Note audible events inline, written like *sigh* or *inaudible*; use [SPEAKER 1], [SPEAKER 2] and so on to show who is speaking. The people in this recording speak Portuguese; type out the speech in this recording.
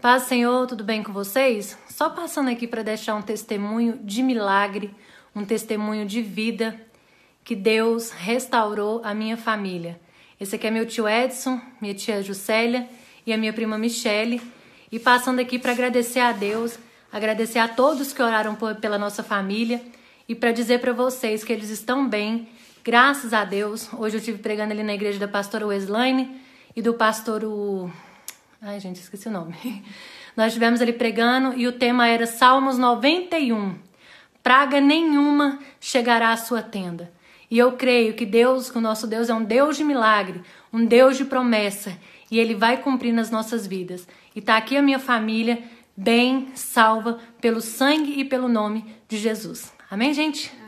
[SPEAKER 1] Paz, Senhor, tudo bem com vocês? Só passando aqui para deixar um testemunho de milagre, um testemunho de vida que Deus restaurou a minha família. Esse aqui é meu tio Edson, minha tia Juscelia e a minha prima Michele. E passando aqui para agradecer a Deus, agradecer a todos que oraram por, pela nossa família e para dizer para vocês que eles estão bem, graças a Deus. Hoje eu estive pregando ali na igreja da pastora Weslaine e do pastor Ai, gente, esqueci o nome. *laughs* Nós estivemos ali pregando e o tema era Salmos 91. Praga nenhuma chegará à sua tenda. E eu creio que Deus, que o nosso Deus é um Deus de milagre, um Deus de promessa, e ele vai cumprir nas nossas vidas. E tá aqui a minha família bem salva pelo sangue e pelo nome de Jesus. Amém, gente?